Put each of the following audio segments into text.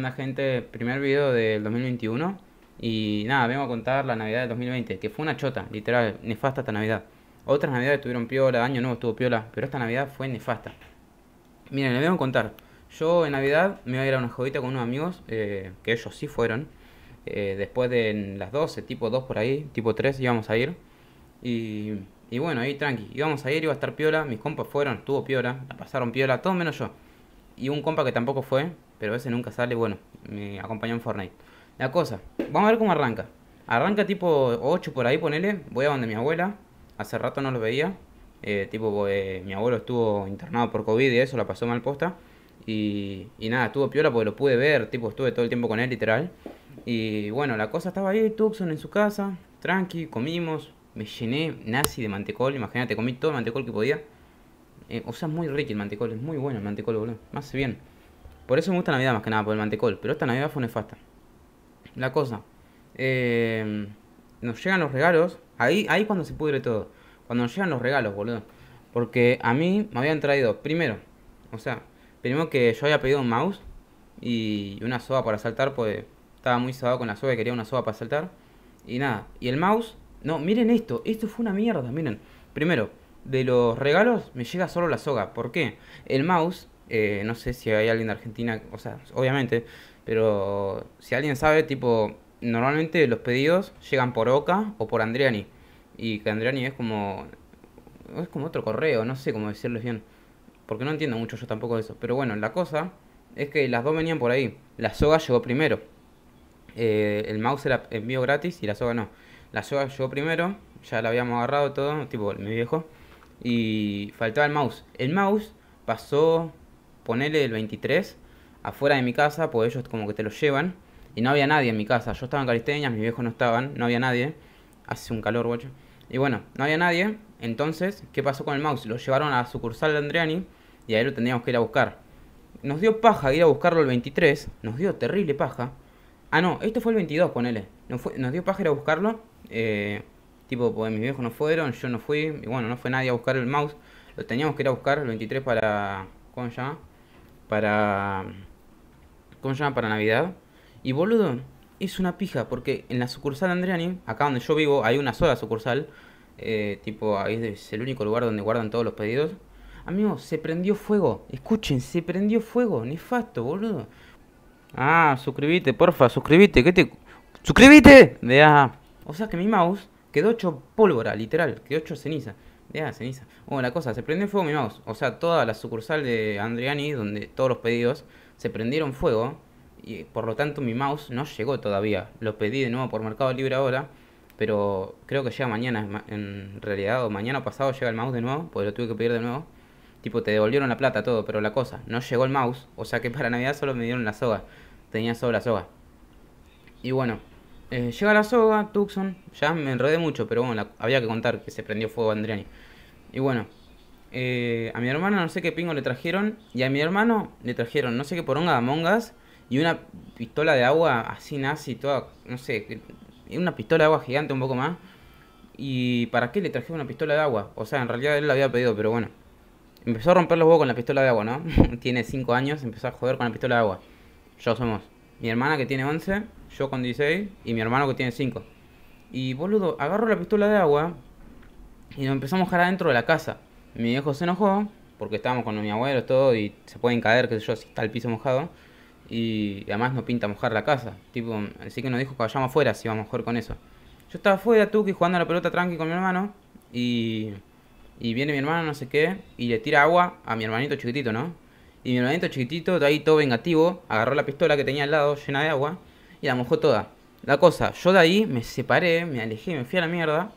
¿Qué gente? Primer video del 2021 y nada, vengo a contar la Navidad del 2020, que fue una chota, literal, nefasta esta Navidad. Otras Navidades tuvieron piola, año nuevo estuvo piola, pero esta Navidad fue nefasta. Miren, les vengo a contar, yo en Navidad me iba a ir a una jodita con unos amigos, eh, que ellos sí fueron, eh, después de las 12, tipo 2 por ahí, tipo 3 íbamos a ir. Y, y bueno, ahí tranqui, íbamos a ir, iba a estar piola, mis compas fueron, estuvo piola, la pasaron piola, todo menos yo. Y un compa que tampoco fue, pero ese nunca sale. Bueno, me acompañó en Fortnite. La cosa, vamos a ver cómo arranca. Arranca tipo 8 por ahí, ponele. Voy a donde mi abuela. Hace rato no lo veía. Eh, tipo, eh, mi abuelo estuvo internado por COVID y eso, la pasó mal posta. Y, y, nada, estuvo piola porque lo pude ver, tipo, estuve todo el tiempo con él, literal. Y bueno, la cosa estaba ahí, Tucson en su casa, tranqui, comimos. Me llené nazi de mantecol, imagínate, comí todo el mantecol que podía. Eh, o sea, es muy rico el mantecol, es muy bueno el mantecol, boludo. Más bien. Por eso me gusta Navidad más que nada, por el mantecol. Pero esta Navidad fue nefasta. La cosa. Eh, nos llegan los regalos. Ahí, ahí cuando se pudre todo. Cuando nos llegan los regalos, boludo. Porque a mí me habían traído, primero, o sea, primero que yo había pedido un mouse y una soga para saltar, pues estaba muy sabado con la soga y quería una soga para saltar. Y nada, y el mouse, no, miren esto, esto fue una mierda, miren. Primero, de los regalos me llega solo la soga. ¿Por qué? El mouse eh, no sé si hay alguien de Argentina, o sea, obviamente, pero si alguien sabe, tipo, normalmente los pedidos llegan por Oca o por Andriani. Y que Andriani es como. Es como otro correo, no sé cómo decirlo bien. Porque no entiendo mucho yo tampoco eso. Pero bueno, la cosa es que las dos venían por ahí. La soga llegó primero. Eh, el mouse era envío gratis y la soga no. La soga llegó primero, ya la habíamos agarrado todo, tipo mi viejo. Y faltaba el mouse. El mouse pasó ponele el 23, afuera de mi casa, pues ellos como que te lo llevan. Y no había nadie en mi casa. Yo estaba en Calisteña mis viejos no estaban, no había nadie. Hace un calor, guacho. Y bueno, no había nadie. Entonces, ¿qué pasó con el mouse? Lo llevaron a la sucursal de Andreani y ahí lo teníamos que ir a buscar. Nos dio paja ir a buscarlo el 23. Nos dio terrible paja. Ah, no, esto fue el 22, ponele. Nos, nos dio paja ir a buscarlo. Eh, tipo, pues mis viejos no fueron, yo no fui. Y bueno, no fue nadie a buscar el mouse. Lo teníamos que ir a buscar el 23 para... ¿Cómo se llama? para... ¿Cómo se llama? Para Navidad. Y boludo, es una pija, porque en la sucursal Andriani, acá donde yo vivo, hay una sola sucursal. Eh, tipo, ahí es el único lugar donde guardan todos los pedidos. Amigo, se prendió fuego. Escuchen, se prendió fuego. Nefasto, boludo. Ah, suscribite, porfa, suscribite. ¿Qué te...? ¡Suscribite! De, O sea que mi mouse quedó hecho pólvora, literal. Quedó hecho ceniza. Ya, ceniza. Bueno, la cosa, se prendió fuego mi mouse. O sea, toda la sucursal de Andriani, donde todos los pedidos, se prendieron fuego. Y por lo tanto mi mouse no llegó todavía. Lo pedí de nuevo por Mercado Libre ahora. Pero creo que llega mañana, en realidad, o mañana pasado llega el mouse de nuevo, porque lo tuve que pedir de nuevo. Tipo, te devolvieron la plata, todo, pero la cosa, no llegó el mouse. O sea que para Navidad solo me dieron la soga. Tenía solo la soga. Y bueno, eh, llega la soga, Tucson. Ya me enredé mucho, pero bueno, había que contar que se prendió fuego Andriani. Y bueno, eh, a mi hermano no sé qué pingo le trajeron. Y a mi hermano le trajeron no sé qué poronga de mongas y una pistola de agua así nazi, toda, no sé, una pistola de agua gigante un poco más. ¿Y para qué le trajeron una pistola de agua? O sea, en realidad él la había pedido, pero bueno. Empezó a romper los huevos con la pistola de agua, ¿no? tiene 5 años, empezó a joder con la pistola de agua. Yo somos mi hermana que tiene 11, yo con 16 y mi hermano que tiene 5. Y boludo, agarro la pistola de agua, y nos empezó a mojar adentro de la casa. Mi viejo se enojó, porque estábamos con mi abuelo todo, y se pueden caer, que sé yo, si está el piso mojado. Y, además no pinta mojar la casa. Tipo, así que nos dijo que vayamos afuera si vamos a mojar con eso. Yo estaba fuera afuera, Tuki, jugando a la pelota tranqui con mi hermano. Y, y viene mi hermano, no sé qué, y le tira agua a mi hermanito chiquitito, ¿no? Y mi hermanito chiquitito, de ahí todo vengativo, agarró la pistola que tenía al lado, llena de agua, y la mojó toda. La cosa, yo de ahí me separé, me alejé, me fui a la mierda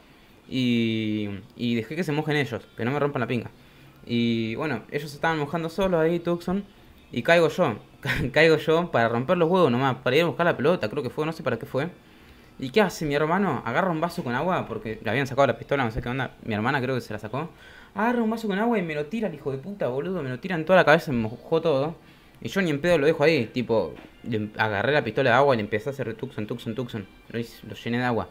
y, dejé que se mojen ellos, que no me rompan la pinga. Y bueno, ellos estaban mojando solos ahí, Tucson, y caigo yo. caigo yo para romper los huevos nomás, para ir a buscar la pelota, creo que fue, no sé para qué fue. ¿Y qué hace mi hermano? Agarra un vaso con agua, porque le habían sacado la pistola, no sé qué onda. Mi hermana creo que se la sacó. Agarra un vaso con agua y me lo tira hijo de puta, boludo. Me lo tiran toda la cabeza, me mojó todo. Y yo ni en pedo lo dejo ahí. Tipo, agarré la pistola de agua y le empecé a hacer tuxon, tuxon, tuxon. lo llené de agua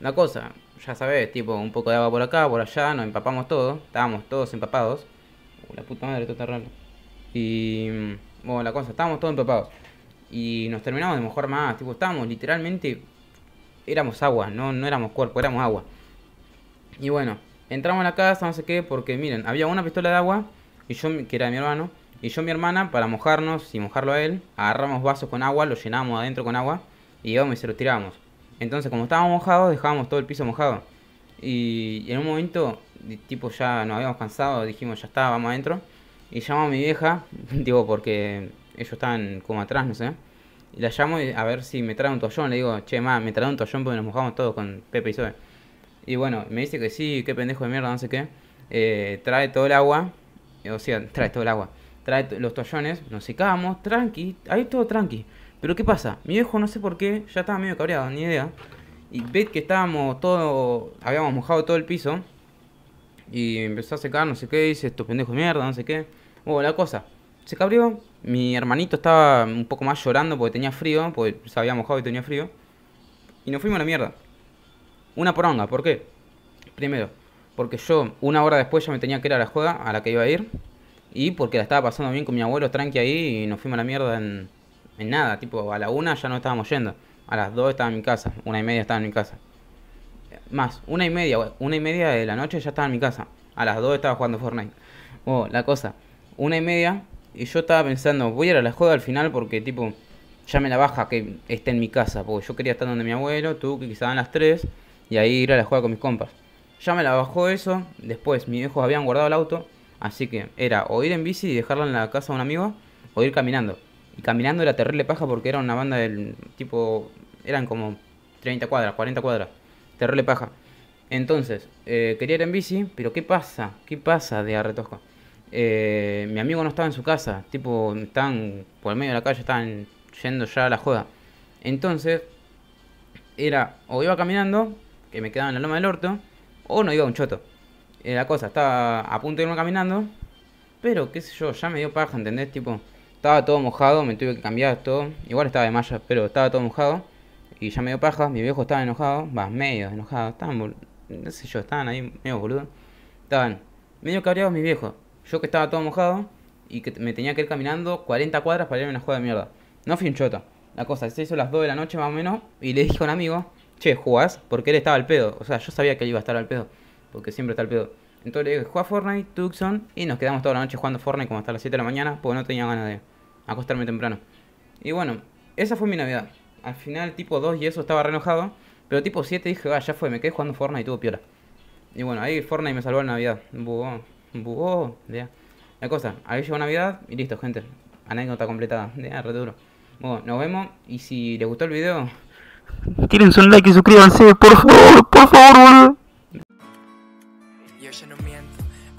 la cosa, ya sabes, tipo, un poco de agua por acá, por allá, nos empapamos todo, estábamos todos empapados. Uh, la puta madre, todo está raro. Y. Mm, bueno, la cosa, estábamos todos empapados. Y nos terminamos de mojar más, tipo, estábamos literalmente. Éramos agua, no, éramos cuerpo, éramos agua. Y bueno, entramos a la casa, no sé qué, porque miren, había una pistola de agua, y yo, que era de mi hermano, y yo mi hermana, para mojarnos y mojarlo a él, agarramos vasos con agua, lo llenamos adentro con agua, y íbamos y se lo tiramos entonces, como estábamos mojados, dejábamos todo el piso mojado. Y, en un momento, tipo, ya nos habíamos cansado, dijimos, ya está, vamos adentro. Y llamo a mi vieja, digo, porque ellos estaban como atrás, no sé. Y la llamo a ver si me trae un toallón. Le digo, che, ma, me trae un toallón porque nos mojamos todos con Pepe y Zoe. Y bueno, me dice que sí, qué pendejo de mierda, no sé qué. Eh, trae todo el agua, o sea, trae todo el agua. Trae los toallones, nos secamos, tranqui, ahí todo tranqui. Pero ¿qué pasa? Mi viejo, no sé por qué, ya estaba medio cabreado, ni idea. Y ve que estábamos todo, habíamos mojado todo el piso. Y empezó a secar, no sé qué, dice, estos pendejos de mierda, no sé qué. Bueno, la cosa, se cabrió Mi hermanito estaba un poco más llorando porque tenía frío, porque se había mojado y tenía frío. Y nos fuimos a la mierda. Una poronga, ¿por qué? Primero, porque yo una hora después ya me tenía que ir a la juega a la que iba a ir. Y porque la estaba pasando bien con mi abuelo tranqui ahí y nos fuimos a la mierda en, en nada, tipo, a la una ya no estábamos yendo, a las dos estaba en mi casa, una y media estaba en mi casa. Más, una y media, una y media de la noche ya estaba en mi casa, a las dos estaba jugando Fortnite. o oh, la cosa, una y media, y yo estaba pensando, voy a ir a la joda al final porque, tipo, ya me la baja que esté en mi casa, porque yo quería estar donde mi abuelo, tú que quizás a las tres y ahí ir a la joda con mis compas. Ya me la bajó eso, después mis hijos habían guardado el auto, así que era o ir en bici y dejarla en la casa de un amigo, o ir caminando. Y caminando era terrible paja porque era una banda del tipo... Eran como 30 cuadras, 40 cuadras. Terrible paja. Entonces, eh, quería ir en bici, pero ¿qué pasa? ¿Qué pasa de Arretosca? Eh, mi amigo no estaba en su casa. Tipo, estaban por el medio de la calle, estaban yendo ya a la joda. Entonces, era o iba caminando, que me quedaba en la loma del orto, o no iba un choto. Eh, la cosa, estaba a punto de irme caminando, pero qué sé yo, ya me dio paja, ¿entendés? Tipo, estaba todo mojado, me tuve que cambiar todo. Igual estaba de malla, pero estaba todo mojado. Y ya medio paja, mi viejo estaba enojado, va, medio enojado, estaban, no sé yo, estaban ahí medio boludo. Estaban medio cabreados mi viejo. Yo que estaba todo mojado y que me tenía que ir caminando 40 cuadras para irme a una juega de mierda. No fui un chota. La cosa, se hizo las 2 de la noche más o menos y le dije a un amigo, che, ¿jugás? Porque él estaba al pedo. O sea, yo sabía que él iba a estar al pedo, porque siempre está al pedo. Entonces le dije, juega Fortnite, Tucson, y nos quedamos toda la noche jugando Fortnite como hasta las 7 de la mañana, porque no tenía ganas de acostarme temprano. Y bueno, esa fue mi Navidad. Al final, tipo 2 y eso estaba re enojado. Pero tipo 7 dije, ah, ya fue, me quedé jugando Fortnite y tuvo piola. Y bueno, ahí Fortnite me salvó la Navidad. Bugó, bugó, ya. La cosa, ahí llegó Navidad y listo, gente. Anécdota completada, de re duro. Bueno, nos vemos y si les gustó el video... Tírense un like y suscríbanse, por favor, por favor, boludo.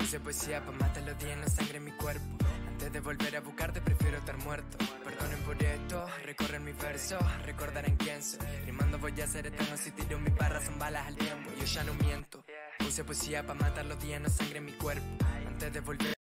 Puse poesía pa' matar los días en la sangre en mi cuerpo. Antes de volver a buscarte, prefiero estar muerto. Perdonen por esto, recorren verso, recordar en quién soy. Rimando voy a ser eterno si tiro mis barras, son balas al tiempo. Yo ya no miento. Puse poesía pa' matar los días en la sangre en mi cuerpo. Antes de volver.